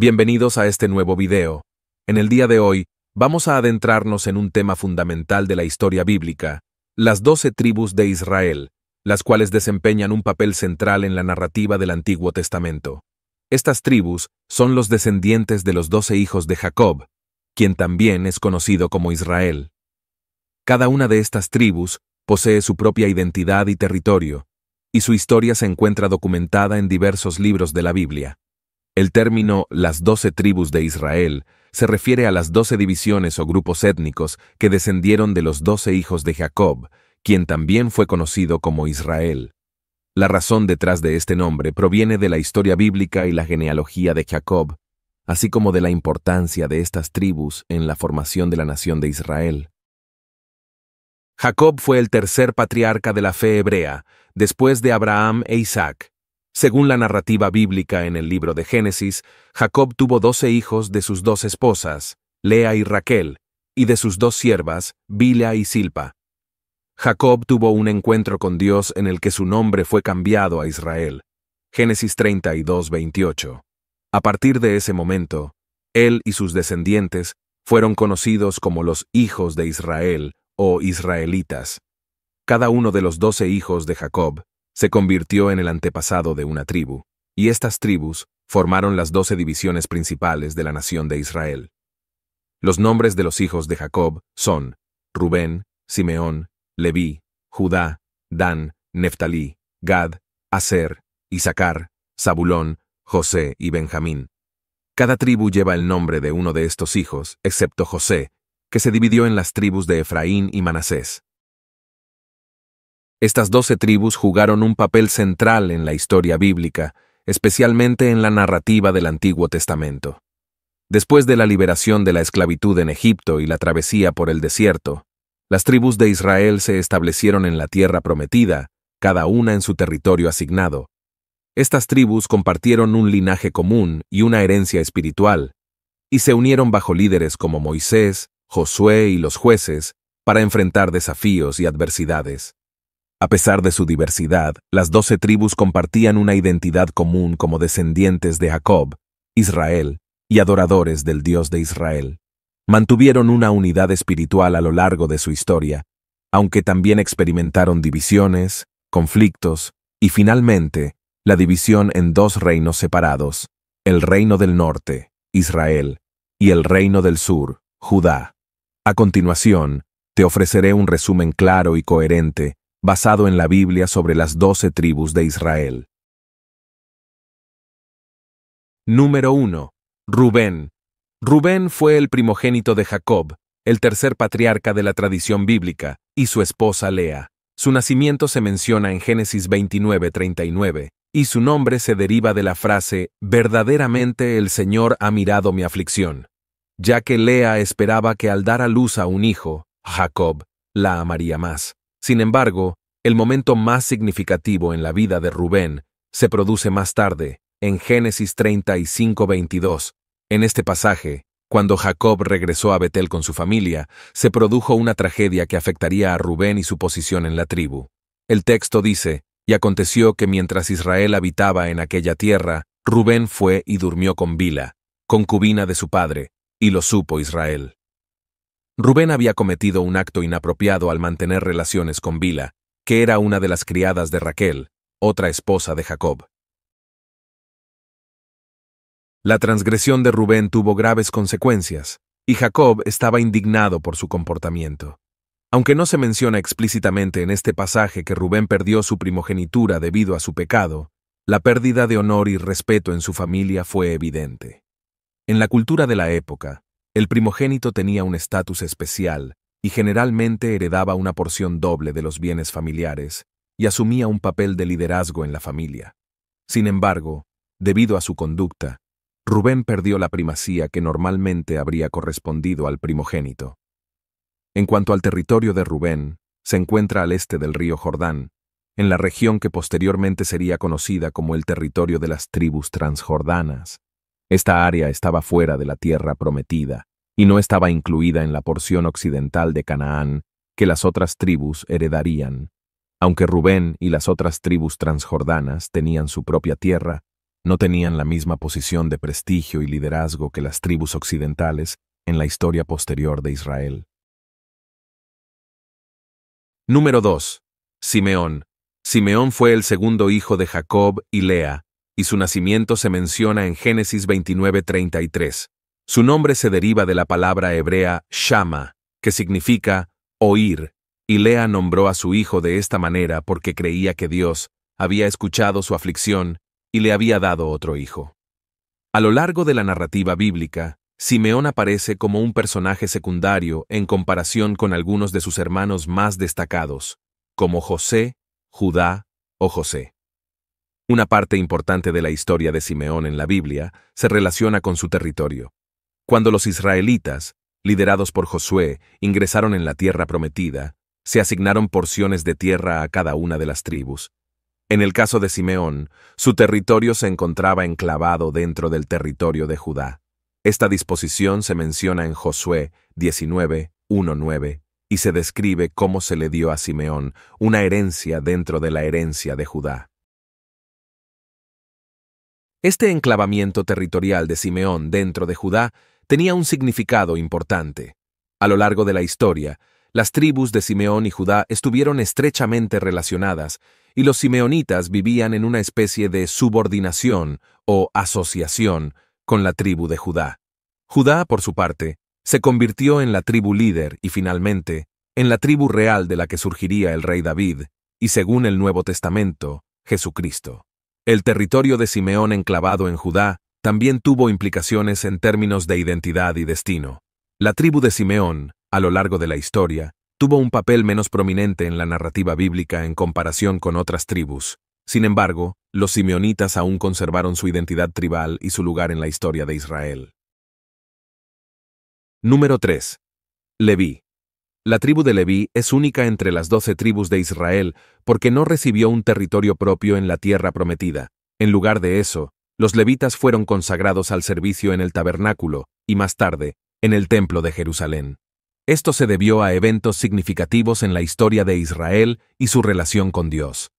Bienvenidos a este nuevo video. En el día de hoy, vamos a adentrarnos en un tema fundamental de la historia bíblica, las doce tribus de Israel, las cuales desempeñan un papel central en la narrativa del Antiguo Testamento. Estas tribus son los descendientes de los doce hijos de Jacob, quien también es conocido como Israel. Cada una de estas tribus posee su propia identidad y territorio, y su historia se encuentra documentada en diversos libros de la Biblia. El término las doce tribus de Israel se refiere a las doce divisiones o grupos étnicos que descendieron de los doce hijos de Jacob, quien también fue conocido como Israel. La razón detrás de este nombre proviene de la historia bíblica y la genealogía de Jacob, así como de la importancia de estas tribus en la formación de la nación de Israel. Jacob fue el tercer patriarca de la fe hebrea, después de Abraham e Isaac. Según la narrativa bíblica en el libro de Génesis, Jacob tuvo doce hijos de sus dos esposas, Lea y Raquel, y de sus dos siervas, Bila y Silpa. Jacob tuvo un encuentro con Dios en el que su nombre fue cambiado a Israel. Génesis 32, 28. A partir de ese momento, él y sus descendientes fueron conocidos como los hijos de Israel o israelitas. Cada uno de los doce hijos de Jacob se convirtió en el antepasado de una tribu, y estas tribus formaron las doce divisiones principales de la nación de Israel. Los nombres de los hijos de Jacob son Rubén, Simeón, Leví, Judá, Dan, Neftalí, Gad, Aser, Isaacar, Zabulón, José y Benjamín. Cada tribu lleva el nombre de uno de estos hijos, excepto José, que se dividió en las tribus de Efraín y Manasés. Estas doce tribus jugaron un papel central en la historia bíblica, especialmente en la narrativa del Antiguo Testamento. Después de la liberación de la esclavitud en Egipto y la travesía por el desierto, las tribus de Israel se establecieron en la tierra prometida, cada una en su territorio asignado. Estas tribus compartieron un linaje común y una herencia espiritual, y se unieron bajo líderes como Moisés, Josué y los jueces para enfrentar desafíos y adversidades. A pesar de su diversidad, las doce tribus compartían una identidad común como descendientes de Jacob, Israel, y adoradores del Dios de Israel. Mantuvieron una unidad espiritual a lo largo de su historia, aunque también experimentaron divisiones, conflictos, y finalmente, la división en dos reinos separados, el reino del norte, Israel, y el reino del sur, Judá. A continuación, te ofreceré un resumen claro y coherente basado en la Biblia sobre las doce tribus de Israel. Número 1. Rubén. Rubén fue el primogénito de Jacob, el tercer patriarca de la tradición bíblica, y su esposa Lea. Su nacimiento se menciona en Génesis 29-39, y su nombre se deriva de la frase, verdaderamente el Señor ha mirado mi aflicción, ya que Lea esperaba que al dar a luz a un hijo, Jacob, la amaría más. Sin embargo, el momento más significativo en la vida de Rubén se produce más tarde, en Génesis 35-22. En este pasaje, cuando Jacob regresó a Betel con su familia, se produjo una tragedia que afectaría a Rubén y su posición en la tribu. El texto dice, y aconteció que mientras Israel habitaba en aquella tierra, Rubén fue y durmió con Bila, concubina de su padre, y lo supo Israel. Rubén había cometido un acto inapropiado al mantener relaciones con Vila, que era una de las criadas de Raquel, otra esposa de Jacob. La transgresión de Rubén tuvo graves consecuencias, y Jacob estaba indignado por su comportamiento. Aunque no se menciona explícitamente en este pasaje que Rubén perdió su primogenitura debido a su pecado, la pérdida de honor y respeto en su familia fue evidente. En la cultura de la época, el primogénito tenía un estatus especial y generalmente heredaba una porción doble de los bienes familiares y asumía un papel de liderazgo en la familia. Sin embargo, debido a su conducta, Rubén perdió la primacía que normalmente habría correspondido al primogénito. En cuanto al territorio de Rubén, se encuentra al este del río Jordán, en la región que posteriormente sería conocida como el territorio de las tribus transjordanas. Esta área estaba fuera de la tierra prometida y no estaba incluida en la porción occidental de Canaán que las otras tribus heredarían. Aunque Rubén y las otras tribus transjordanas tenían su propia tierra, no tenían la misma posición de prestigio y liderazgo que las tribus occidentales en la historia posterior de Israel. Número 2. Simeón. Simeón fue el segundo hijo de Jacob y Lea, y su nacimiento se menciona en Génesis 29:33. Su nombre se deriva de la palabra hebrea Shama, que significa oír, y Lea nombró a su hijo de esta manera porque creía que Dios había escuchado su aflicción y le había dado otro hijo. A lo largo de la narrativa bíblica, Simeón aparece como un personaje secundario en comparación con algunos de sus hermanos más destacados, como José, Judá o José. Una parte importante de la historia de Simeón en la Biblia se relaciona con su territorio. Cuando los israelitas, liderados por Josué, ingresaron en la tierra prometida, se asignaron porciones de tierra a cada una de las tribus. En el caso de Simeón, su territorio se encontraba enclavado dentro del territorio de Judá. Esta disposición se menciona en Josué 19, y se describe cómo se le dio a Simeón una herencia dentro de la herencia de Judá. Este enclavamiento territorial de Simeón dentro de Judá tenía un significado importante. A lo largo de la historia, las tribus de Simeón y Judá estuvieron estrechamente relacionadas y los simeonitas vivían en una especie de subordinación o asociación con la tribu de Judá. Judá, por su parte, se convirtió en la tribu líder y finalmente en la tribu real de la que surgiría el rey David y, según el Nuevo Testamento, Jesucristo. El territorio de Simeón enclavado en Judá también tuvo implicaciones en términos de identidad y destino. La tribu de Simeón, a lo largo de la historia, tuvo un papel menos prominente en la narrativa bíblica en comparación con otras tribus. Sin embargo, los simeonitas aún conservaron su identidad tribal y su lugar en la historia de Israel. Número 3. Leví. La tribu de Leví es única entre las doce tribus de Israel porque no recibió un territorio propio en la tierra prometida. En lugar de eso, los levitas fueron consagrados al servicio en el tabernáculo y más tarde, en el templo de Jerusalén. Esto se debió a eventos significativos en la historia de Israel y su relación con Dios.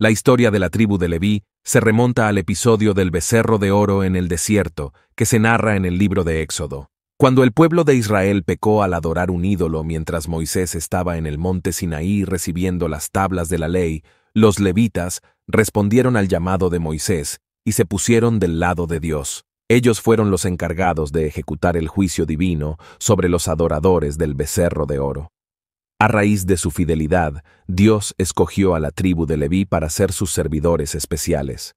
La historia de la tribu de Leví se remonta al episodio del becerro de oro en el desierto que se narra en el libro de Éxodo. Cuando el pueblo de Israel pecó al adorar un ídolo mientras Moisés estaba en el monte Sinaí recibiendo las tablas de la ley, los levitas respondieron al llamado de Moisés y se pusieron del lado de Dios. Ellos fueron los encargados de ejecutar el juicio divino sobre los adoradores del becerro de oro. A raíz de su fidelidad, Dios escogió a la tribu de Leví para ser sus servidores especiales.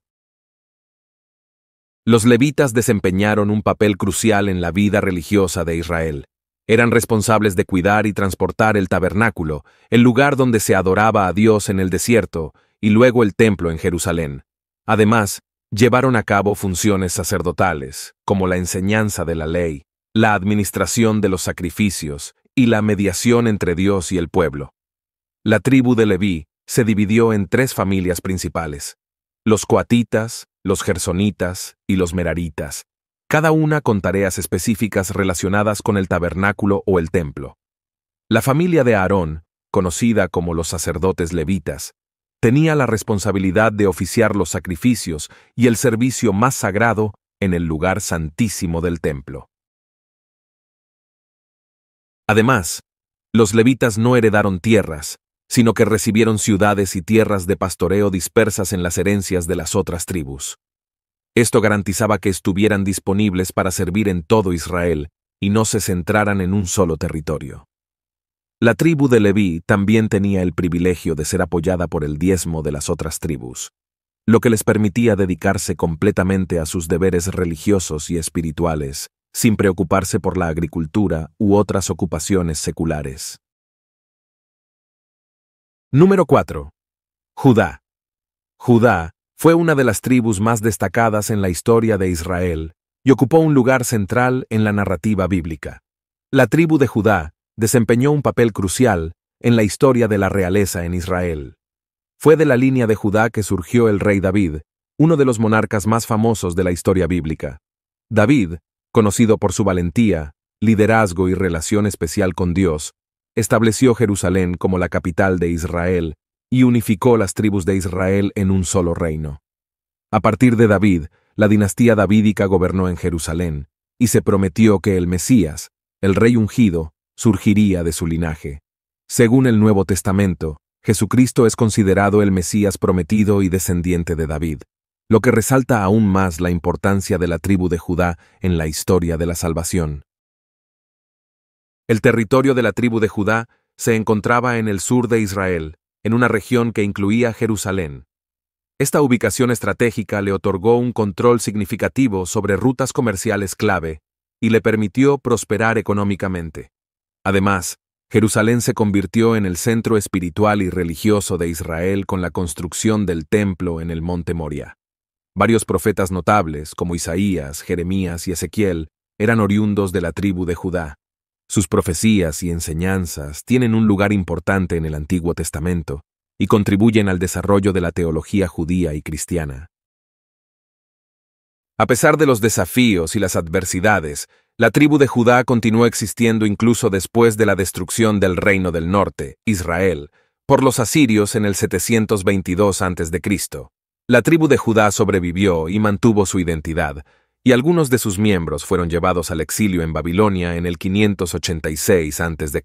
Los levitas desempeñaron un papel crucial en la vida religiosa de Israel. Eran responsables de cuidar y transportar el tabernáculo, el lugar donde se adoraba a Dios en el desierto, y luego el templo en Jerusalén. Además, llevaron a cabo funciones sacerdotales, como la enseñanza de la ley, la administración de los sacrificios y la mediación entre Dios y el pueblo. La tribu de Leví se dividió en tres familias principales, los coatitas, los gersonitas y los meraritas, cada una con tareas específicas relacionadas con el tabernáculo o el templo. La familia de Aarón, conocida como los sacerdotes levitas, tenía la responsabilidad de oficiar los sacrificios y el servicio más sagrado en el lugar santísimo del templo. Además, los levitas no heredaron tierras, sino que recibieron ciudades y tierras de pastoreo dispersas en las herencias de las otras tribus. Esto garantizaba que estuvieran disponibles para servir en todo Israel, y no se centraran en un solo territorio. La tribu de Leví también tenía el privilegio de ser apoyada por el diezmo de las otras tribus, lo que les permitía dedicarse completamente a sus deberes religiosos y espirituales, sin preocuparse por la agricultura u otras ocupaciones seculares. Número 4. Judá. Judá fue una de las tribus más destacadas en la historia de Israel y ocupó un lugar central en la narrativa bíblica. La tribu de Judá desempeñó un papel crucial en la historia de la realeza en Israel. Fue de la línea de Judá que surgió el rey David, uno de los monarcas más famosos de la historia bíblica. David, conocido por su valentía, liderazgo y relación especial con Dios, estableció Jerusalén como la capital de Israel y unificó las tribus de Israel en un solo reino. A partir de David, la dinastía davídica gobernó en Jerusalén, y se prometió que el Mesías, el Rey ungido, surgiría de su linaje. Según el Nuevo Testamento, Jesucristo es considerado el Mesías prometido y descendiente de David, lo que resalta aún más la importancia de la tribu de Judá en la historia de la salvación. El territorio de la tribu de Judá se encontraba en el sur de Israel, en una región que incluía Jerusalén. Esta ubicación estratégica le otorgó un control significativo sobre rutas comerciales clave y le permitió prosperar económicamente. Además, Jerusalén se convirtió en el centro espiritual y religioso de Israel con la construcción del templo en el monte Moria. Varios profetas notables, como Isaías, Jeremías y Ezequiel, eran oriundos de la tribu de Judá. Sus profecías y enseñanzas tienen un lugar importante en el Antiguo Testamento y contribuyen al desarrollo de la teología judía y cristiana. A pesar de los desafíos y las adversidades, la tribu de Judá continuó existiendo incluso después de la destrucción del reino del norte, Israel, por los asirios en el 722 a.C. La tribu de Judá sobrevivió y mantuvo su identidad, y algunos de sus miembros fueron llevados al exilio en Babilonia en el 586 a.C.,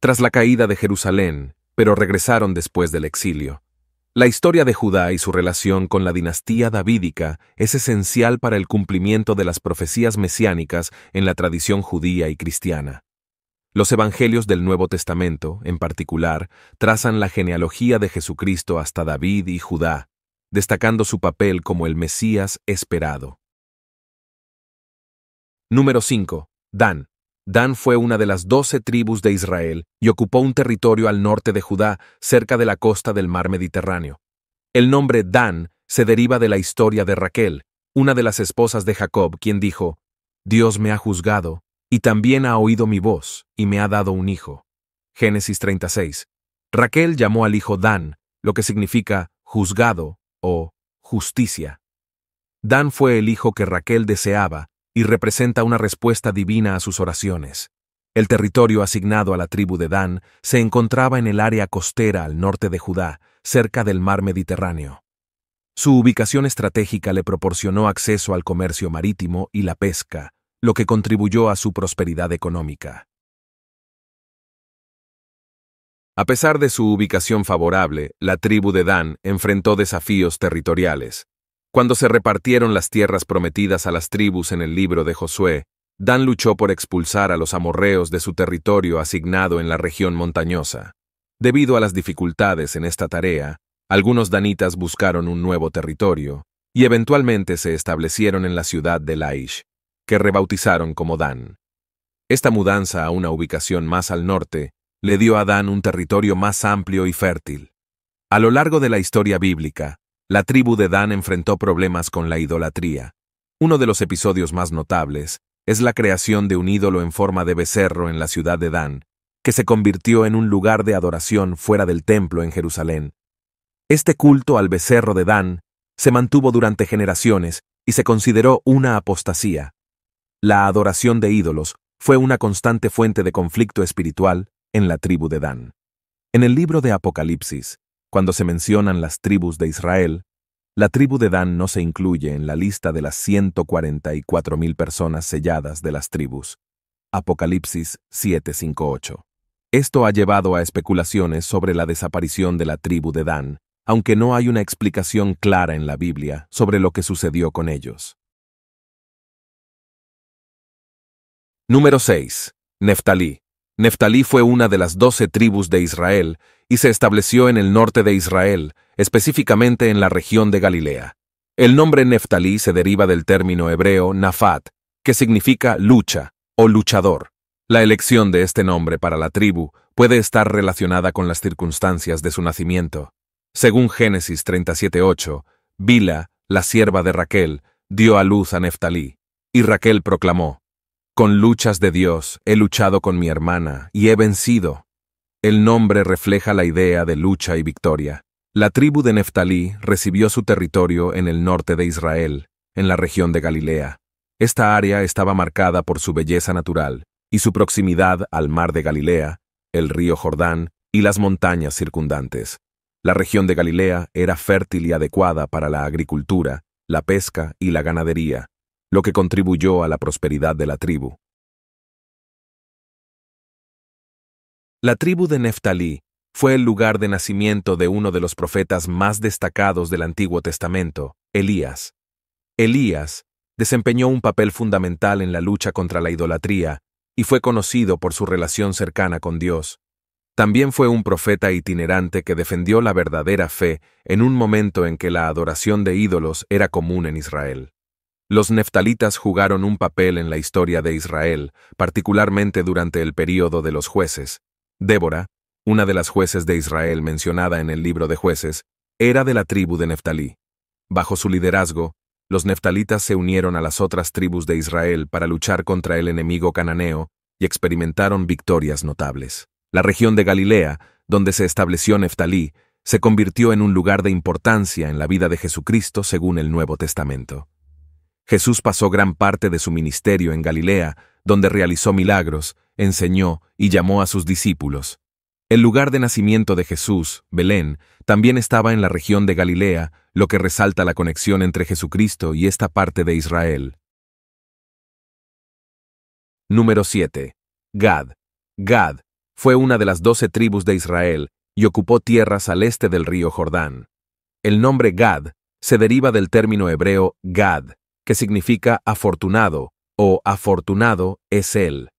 tras la caída de Jerusalén, pero regresaron después del exilio. La historia de Judá y su relación con la dinastía davídica es esencial para el cumplimiento de las profecías mesiánicas en la tradición judía y cristiana. Los evangelios del Nuevo Testamento, en particular, trazan la genealogía de Jesucristo hasta David y Judá, destacando su papel como el Mesías esperado. Número 5. Dan. Dan fue una de las doce tribus de Israel y ocupó un territorio al norte de Judá, cerca de la costa del mar Mediterráneo. El nombre Dan se deriva de la historia de Raquel, una de las esposas de Jacob, quien dijo, Dios me ha juzgado, y también ha oído mi voz, y me ha dado un hijo. Génesis 36. Raquel llamó al hijo Dan, lo que significa juzgado o justicia. Dan fue el hijo que Raquel deseaba, y representa una respuesta divina a sus oraciones. El territorio asignado a la tribu de Dan se encontraba en el área costera al norte de Judá, cerca del mar Mediterráneo. Su ubicación estratégica le proporcionó acceso al comercio marítimo y la pesca, lo que contribuyó a su prosperidad económica. A pesar de su ubicación favorable, la tribu de Dan enfrentó desafíos territoriales. Cuando se repartieron las tierras prometidas a las tribus en el libro de Josué, Dan luchó por expulsar a los amorreos de su territorio asignado en la región montañosa. Debido a las dificultades en esta tarea, algunos danitas buscaron un nuevo territorio, y eventualmente se establecieron en la ciudad de Laish, que rebautizaron como Dan. Esta mudanza a una ubicación más al norte le dio a Dan un territorio más amplio y fértil. A lo largo de la historia bíblica, la tribu de Dan enfrentó problemas con la idolatría. Uno de los episodios más notables es la creación de un ídolo en forma de becerro en la ciudad de Dan, que se convirtió en un lugar de adoración fuera del templo en Jerusalén. Este culto al becerro de Dan se mantuvo durante generaciones y se consideró una apostasía. La adoración de ídolos fue una constante fuente de conflicto espiritual en la tribu de Dan. En el libro de Apocalipsis, cuando se mencionan las tribus de Israel, la tribu de Dan no se incluye en la lista de las 144.000 personas selladas de las tribus. Apocalipsis 7:58. Esto ha llevado a especulaciones sobre la desaparición de la tribu de Dan, aunque no hay una explicación clara en la Biblia sobre lo que sucedió con ellos. Número 6. Neftalí. Neftalí fue una de las doce tribus de Israel y se estableció en el norte de Israel, específicamente en la región de Galilea. El nombre Neftalí se deriva del término hebreo Nafat, que significa lucha o luchador. La elección de este nombre para la tribu puede estar relacionada con las circunstancias de su nacimiento. Según Génesis 37.8, Bila, la sierva de Raquel, dio a luz a Neftalí, y Raquel proclamó, con luchas de Dios he luchado con mi hermana y he vencido. El nombre refleja la idea de lucha y victoria. La tribu de Neftalí recibió su territorio en el norte de Israel, en la región de Galilea. Esta área estaba marcada por su belleza natural y su proximidad al mar de Galilea, el río Jordán y las montañas circundantes. La región de Galilea era fértil y adecuada para la agricultura, la pesca y la ganadería lo que contribuyó a la prosperidad de la tribu. La tribu de Neftalí fue el lugar de nacimiento de uno de los profetas más destacados del Antiguo Testamento, Elías. Elías desempeñó un papel fundamental en la lucha contra la idolatría y fue conocido por su relación cercana con Dios. También fue un profeta itinerante que defendió la verdadera fe en un momento en que la adoración de ídolos era común en Israel. Los neftalitas jugaron un papel en la historia de Israel, particularmente durante el período de los jueces. Débora, una de las jueces de Israel mencionada en el libro de jueces, era de la tribu de Neftalí. Bajo su liderazgo, los neftalitas se unieron a las otras tribus de Israel para luchar contra el enemigo cananeo y experimentaron victorias notables. La región de Galilea, donde se estableció Neftalí, se convirtió en un lugar de importancia en la vida de Jesucristo según el Nuevo Testamento. Jesús pasó gran parte de su ministerio en Galilea, donde realizó milagros, enseñó y llamó a sus discípulos. El lugar de nacimiento de Jesús, Belén, también estaba en la región de Galilea, lo que resalta la conexión entre Jesucristo y esta parte de Israel. Número 7. Gad. Gad fue una de las doce tribus de Israel y ocupó tierras al este del río Jordán. El nombre Gad se deriva del término hebreo Gad, que significa afortunado o afortunado es él.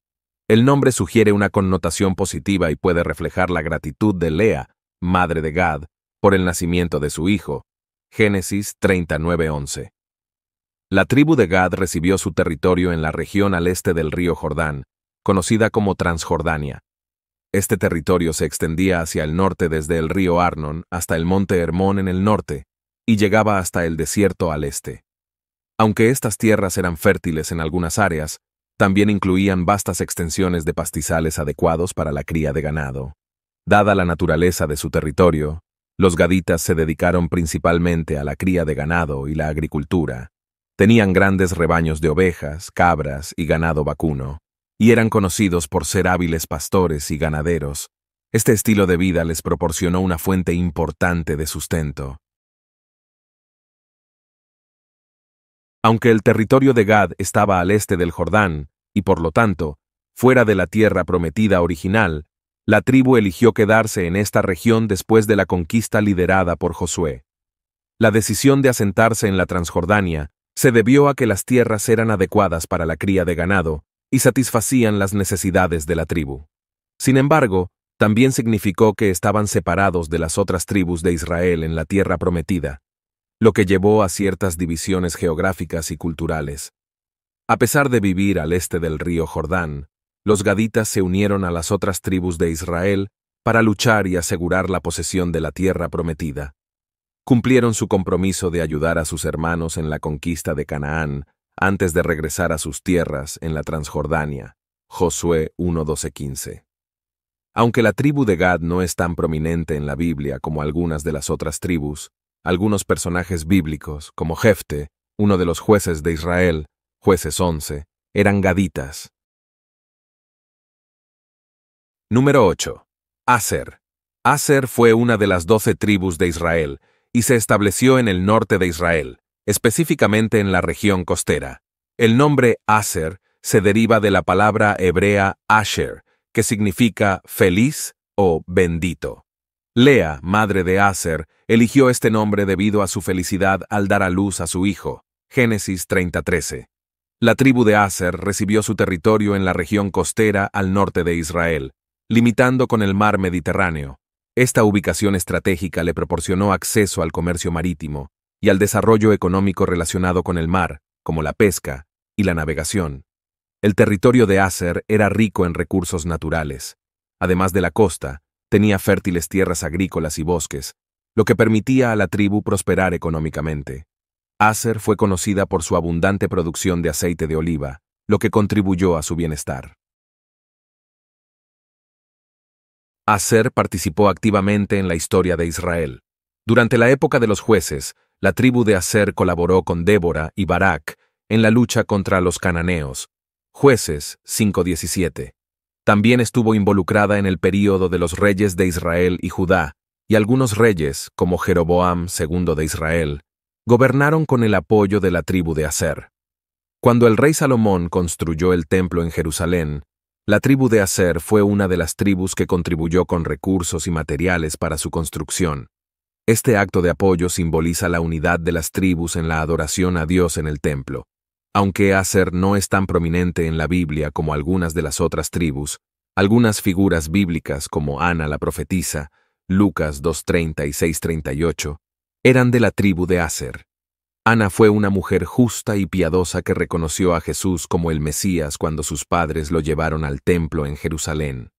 El nombre sugiere una connotación positiva y puede reflejar la gratitud de Lea, madre de Gad, por el nacimiento de su hijo. Génesis 39:11. La tribu de Gad recibió su territorio en la región al este del río Jordán, conocida como Transjordania. Este territorio se extendía hacia el norte desde el río Arnon hasta el monte Hermón en el norte y llegaba hasta el desierto al este. Aunque estas tierras eran fértiles en algunas áreas, también incluían vastas extensiones de pastizales adecuados para la cría de ganado. Dada la naturaleza de su territorio, los gaditas se dedicaron principalmente a la cría de ganado y la agricultura. Tenían grandes rebaños de ovejas, cabras y ganado vacuno, y eran conocidos por ser hábiles pastores y ganaderos. Este estilo de vida les proporcionó una fuente importante de sustento. Aunque el territorio de Gad estaba al este del Jordán, y por lo tanto, fuera de la tierra prometida original, la tribu eligió quedarse en esta región después de la conquista liderada por Josué. La decisión de asentarse en la Transjordania se debió a que las tierras eran adecuadas para la cría de ganado y satisfacían las necesidades de la tribu. Sin embargo, también significó que estaban separados de las otras tribus de Israel en la tierra prometida, lo que llevó a ciertas divisiones geográficas y culturales. A pesar de vivir al este del río Jordán, los gaditas se unieron a las otras tribus de Israel para luchar y asegurar la posesión de la tierra prometida. Cumplieron su compromiso de ayudar a sus hermanos en la conquista de Canaán antes de regresar a sus tierras en la Transjordania. Josué 1.12.15. Aunque la tribu de Gad no es tan prominente en la Biblia como algunas de las otras tribus, algunos personajes bíblicos, como Jefte, uno de los jueces de Israel, jueces 11, eran gaditas. Número 8. Aser. Aser fue una de las doce tribus de Israel y se estableció en el norte de Israel, específicamente en la región costera. El nombre Aser se deriva de la palabra hebrea Asher, que significa feliz o bendito. Lea, madre de Aser, eligió este nombre debido a su felicidad al dar a luz a su hijo. Génesis 30:13. La tribu de Aser recibió su territorio en la región costera al norte de Israel, limitando con el mar Mediterráneo. Esta ubicación estratégica le proporcionó acceso al comercio marítimo y al desarrollo económico relacionado con el mar, como la pesca y la navegación. El territorio de Aser era rico en recursos naturales. Además de la costa, tenía fértiles tierras agrícolas y bosques, lo que permitía a la tribu prosperar económicamente. Acer fue conocida por su abundante producción de aceite de oliva, lo que contribuyó a su bienestar. Aser participó activamente en la historia de Israel. Durante la época de los jueces, la tribu de Aser colaboró con Débora y Barak en la lucha contra los cananeos. Jueces 5.17. También estuvo involucrada en el período de los reyes de Israel y Judá, y algunos reyes, como Jeroboam II de Israel, gobernaron con el apoyo de la tribu de Aser. Cuando el rey Salomón construyó el templo en Jerusalén, la tribu de Aser fue una de las tribus que contribuyó con recursos y materiales para su construcción. Este acto de apoyo simboliza la unidad de las tribus en la adoración a Dios en el templo. Aunque Aser no es tan prominente en la Biblia como algunas de las otras tribus, algunas figuras bíblicas como Ana la profetisa, Lucas 2.30 y eran de la tribu de Aser. Ana fue una mujer justa y piadosa que reconoció a Jesús como el Mesías cuando sus padres lo llevaron al templo en Jerusalén.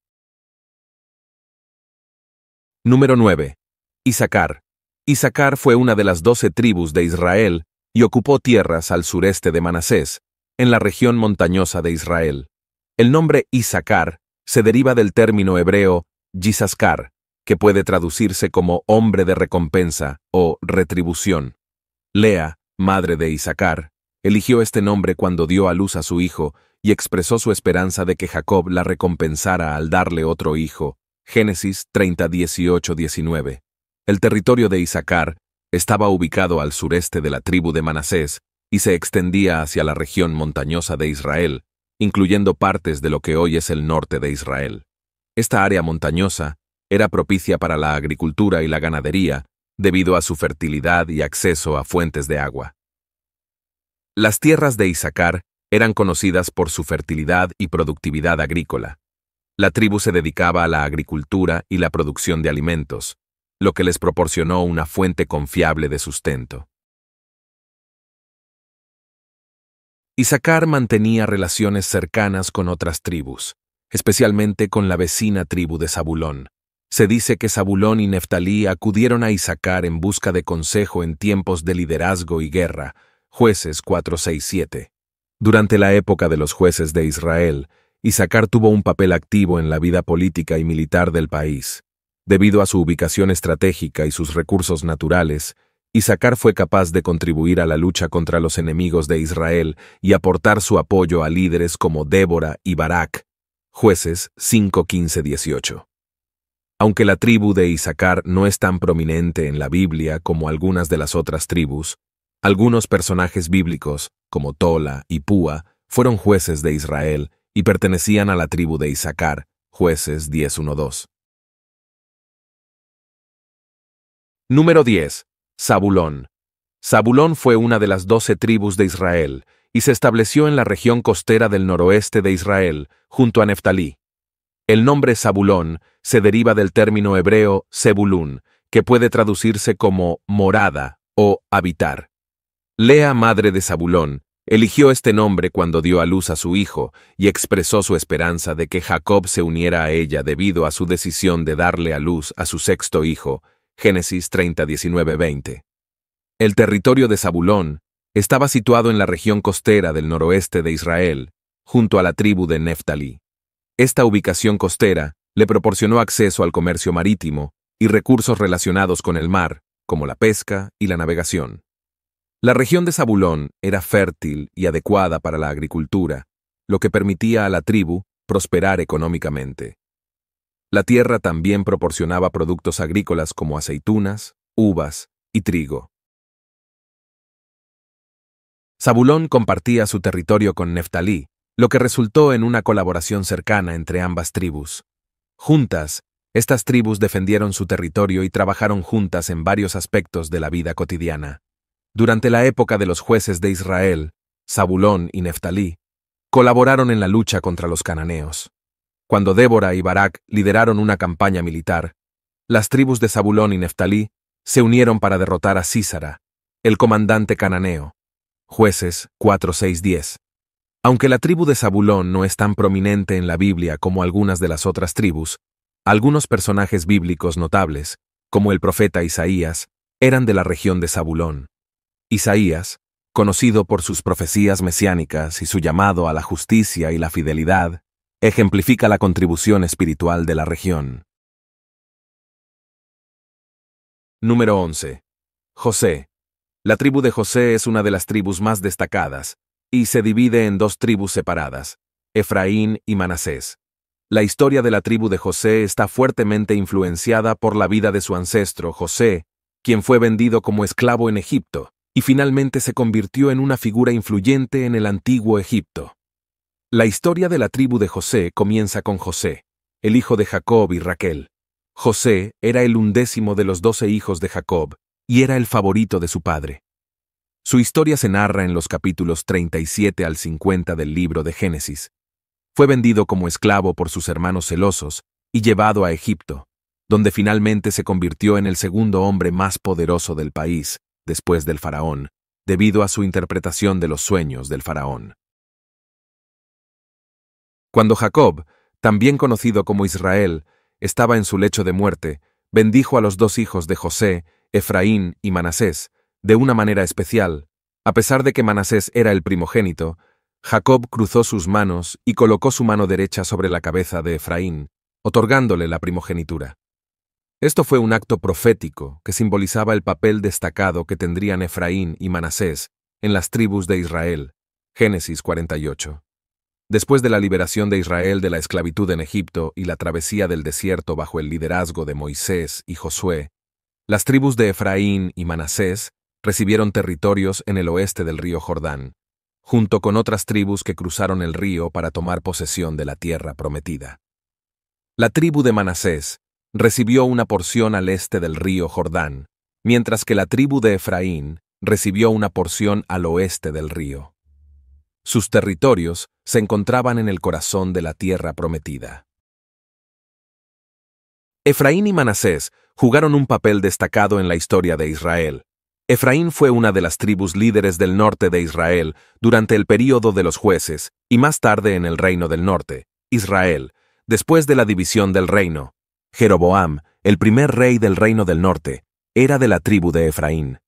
Número 9. Isaacar. Isaacar fue una de las doce tribus de Israel y ocupó tierras al sureste de Manasés, en la región montañosa de Israel. El nombre Isaacar se deriva del término hebreo Yisaskar, que puede traducirse como hombre de recompensa o retribución. Lea, madre de Isaacar, eligió este nombre cuando dio a luz a su hijo y expresó su esperanza de que Jacob la recompensara al darle otro hijo. Génesis 30, 18, 19. El territorio de Isaacar estaba ubicado al sureste de la tribu de Manasés y se extendía hacia la región montañosa de Israel, incluyendo partes de lo que hoy es el norte de Israel. Esta área montañosa era propicia para la agricultura y la ganadería, debido a su fertilidad y acceso a fuentes de agua. Las tierras de Isaacar eran conocidas por su fertilidad y productividad agrícola. La tribu se dedicaba a la agricultura y la producción de alimentos, lo que les proporcionó una fuente confiable de sustento. Isaacar mantenía relaciones cercanas con otras tribus, especialmente con la vecina tribu de Zabulón. Se dice que Zabulón y Neftalí acudieron a Isaacar en busca de consejo en tiempos de liderazgo y guerra, jueces 467. Durante la época de los jueces de Israel, Isaacar tuvo un papel activo en la vida política y militar del país debido a su ubicación estratégica y sus recursos naturales, Isaacar fue capaz de contribuir a la lucha contra los enemigos de Israel y aportar su apoyo a líderes como Débora y Barak, jueces 5:15-18. Aunque la tribu de Isaacar no es tan prominente en la Biblia como algunas de las otras tribus, algunos personajes bíblicos, como Tola y Púa, fueron jueces de Israel y pertenecían a la tribu de Isaacar, jueces 10.1.2. Número 10. Zabulón. Zabulón fue una de las doce tribus de Israel y se estableció en la región costera del noroeste de Israel, junto a Neftalí. El nombre Zabulón se deriva del término hebreo Zebulun, que puede traducirse como morada o habitar. Lea, madre de Zabulón, eligió este nombre cuando dio a luz a su hijo y expresó su esperanza de que Jacob se uniera a ella debido a su decisión de darle a luz a su sexto hijo, Génesis 30, 19, 20. El territorio de Zabulón estaba situado en la región costera del noroeste de Israel, junto a la tribu de Neftalí. Esta ubicación costera le proporcionó acceso al comercio marítimo y recursos relacionados con el mar, como la pesca y la navegación. La región de Zabulón era fértil y adecuada para la agricultura, lo que permitía a la tribu prosperar económicamente. La tierra también proporcionaba productos agrícolas como aceitunas, uvas y trigo. Zabulón compartía su territorio con Neftalí, lo que resultó en una colaboración cercana entre ambas tribus. Juntas, estas tribus defendieron su territorio y trabajaron juntas en varios aspectos de la vida cotidiana. Durante la época de los jueces de Israel, Zabulón y Neftalí colaboraron en la lucha contra los cananeos. Cuando Débora y Barak lideraron una campaña militar, las tribus de Zabulón y Neftalí se unieron para derrotar a Císara, el comandante cananeo. Jueces 4.6.10. Aunque la tribu de Zabulón no es tan prominente en la Biblia como algunas de las otras tribus, algunos personajes bíblicos notables, como el profeta Isaías, eran de la región de Zabulón. Isaías, conocido por sus profecías mesiánicas y su llamado a la justicia y la fidelidad, ejemplifica la contribución espiritual de la región. Número 11. José. La tribu de José es una de las tribus más destacadas, y se divide en dos tribus separadas, Efraín y Manasés. La historia de la tribu de José está fuertemente influenciada por la vida de su ancestro, José, quien fue vendido como esclavo en Egipto, y finalmente se convirtió en una figura influyente en el antiguo Egipto. La historia de la tribu de José comienza con José, el hijo de Jacob y Raquel. José era el undécimo de los doce hijos de Jacob, y era el favorito de su padre. Su historia se narra en los capítulos 37 al 50 del libro de Génesis. Fue vendido como esclavo por sus hermanos celosos y llevado a Egipto, donde finalmente se convirtió en el segundo hombre más poderoso del país, después del faraón, debido a su interpretación de los sueños del faraón. Cuando Jacob, también conocido como Israel, estaba en su lecho de muerte, bendijo a los dos hijos de José, Efraín y Manasés, de una manera especial. A pesar de que Manasés era el primogénito, Jacob cruzó sus manos y colocó su mano derecha sobre la cabeza de Efraín, otorgándole la primogenitura. Esto fue un acto profético que simbolizaba el papel destacado que tendrían Efraín y Manasés en las tribus de Israel. Génesis 48. Después de la liberación de Israel de la esclavitud en Egipto y la travesía del desierto bajo el liderazgo de Moisés y Josué, las tribus de Efraín y Manasés recibieron territorios en el oeste del río Jordán, junto con otras tribus que cruzaron el río para tomar posesión de la tierra prometida. La tribu de Manasés recibió una porción al este del río Jordán, mientras que la tribu de Efraín recibió una porción al oeste del río. Sus territorios se encontraban en el corazón de la tierra prometida. Efraín y Manasés jugaron un papel destacado en la historia de Israel. Efraín fue una de las tribus líderes del norte de Israel durante el período de los jueces y más tarde en el reino del norte, Israel, después de la división del reino. Jeroboam, el primer rey del reino del norte, era de la tribu de Efraín.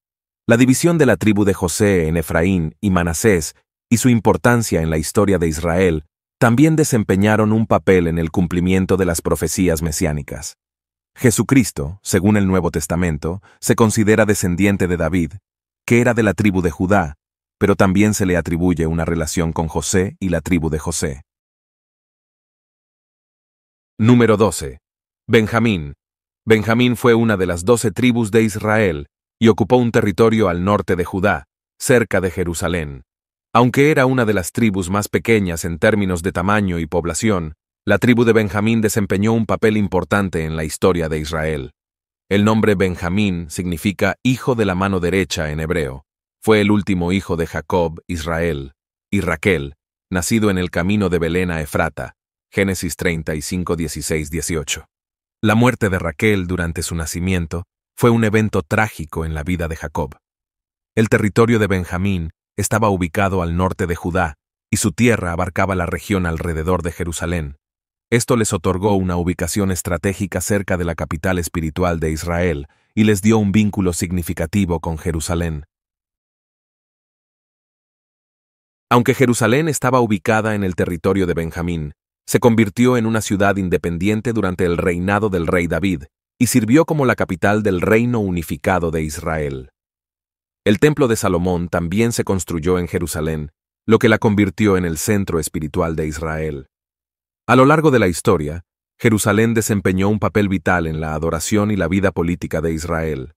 La división de la tribu de José en Efraín y Manasés y su importancia en la historia de Israel también desempeñaron un papel en el cumplimiento de las profecías mesiánicas. Jesucristo, según el Nuevo Testamento, se considera descendiente de David, que era de la tribu de Judá, pero también se le atribuye una relación con José y la tribu de José. Número 12. Benjamín. Benjamín fue una de las doce tribus de Israel y ocupó un territorio al norte de Judá, cerca de Jerusalén. Aunque era una de las tribus más pequeñas en términos de tamaño y población, la tribu de Benjamín desempeñó un papel importante en la historia de Israel. El nombre Benjamín significa hijo de la mano derecha en hebreo. Fue el último hijo de Jacob, Israel, y Raquel, nacido en el camino de Belén a Efrata. Génesis 35, 16, 18. La muerte de Raquel durante su nacimiento fue un evento trágico en la vida de Jacob. El territorio de Benjamín estaba ubicado al norte de Judá, y su tierra abarcaba la región alrededor de Jerusalén. Esto les otorgó una ubicación estratégica cerca de la capital espiritual de Israel y les dio un vínculo significativo con Jerusalén. Aunque Jerusalén estaba ubicada en el territorio de Benjamín, se convirtió en una ciudad independiente durante el reinado del rey David y sirvió como la capital del reino unificado de Israel. El templo de Salomón también se construyó en Jerusalén, lo que la convirtió en el centro espiritual de Israel. A lo largo de la historia, Jerusalén desempeñó un papel vital en la adoración y la vida política de Israel.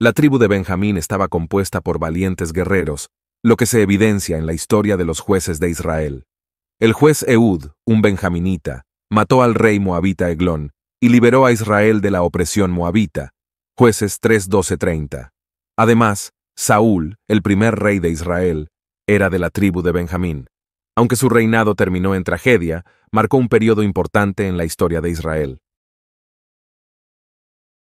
La tribu de Benjamín estaba compuesta por valientes guerreros, lo que se evidencia en la historia de los jueces de Israel. El juez Eud, un benjaminita, mató al rey moabita Eglón y liberó a Israel de la opresión moabita. Jueces 3:1230. Además, Saúl, el primer rey de Israel, era de la tribu de Benjamín. Aunque su reinado terminó en tragedia, marcó un periodo importante en la historia de Israel.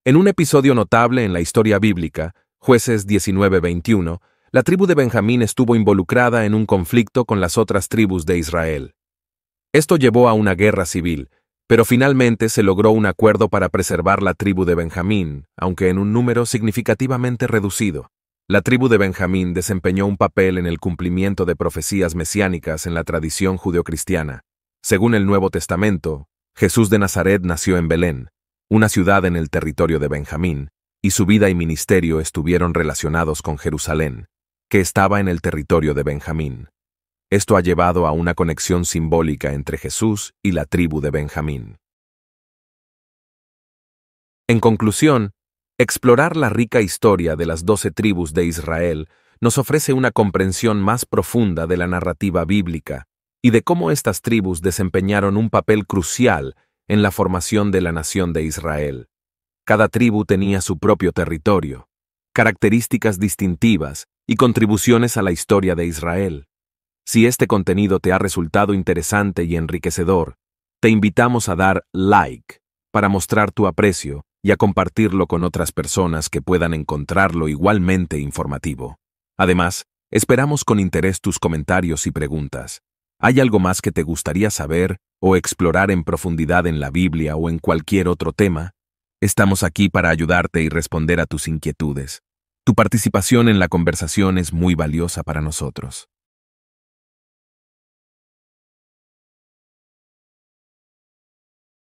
En un episodio notable en la historia bíblica, jueces 19 la tribu de Benjamín estuvo involucrada en un conflicto con las otras tribus de Israel. Esto llevó a una guerra civil, pero finalmente se logró un acuerdo para preservar la tribu de Benjamín, aunque en un número significativamente reducido. La tribu de Benjamín desempeñó un papel en el cumplimiento de profecías mesiánicas en la tradición judeocristiana. Según el Nuevo Testamento, Jesús de Nazaret nació en Belén, una ciudad en el territorio de Benjamín, y su vida y ministerio estuvieron relacionados con Jerusalén, que estaba en el territorio de Benjamín. Esto ha llevado a una conexión simbólica entre Jesús y la tribu de Benjamín. En conclusión, Explorar la rica historia de las doce tribus de Israel nos ofrece una comprensión más profunda de la narrativa bíblica y de cómo estas tribus desempeñaron un papel crucial en la formación de la nación de Israel. Cada tribu tenía su propio territorio, características distintivas y contribuciones a la historia de Israel. Si este contenido te ha resultado interesante y enriquecedor, te invitamos a dar like para mostrar tu aprecio y a compartirlo con otras personas que puedan encontrarlo igualmente informativo. Además, esperamos con interés tus comentarios y preguntas. ¿Hay algo más que te gustaría saber o explorar en profundidad en la Biblia o en cualquier otro tema? Estamos aquí para ayudarte y responder a tus inquietudes. Tu participación en la conversación es muy valiosa para nosotros.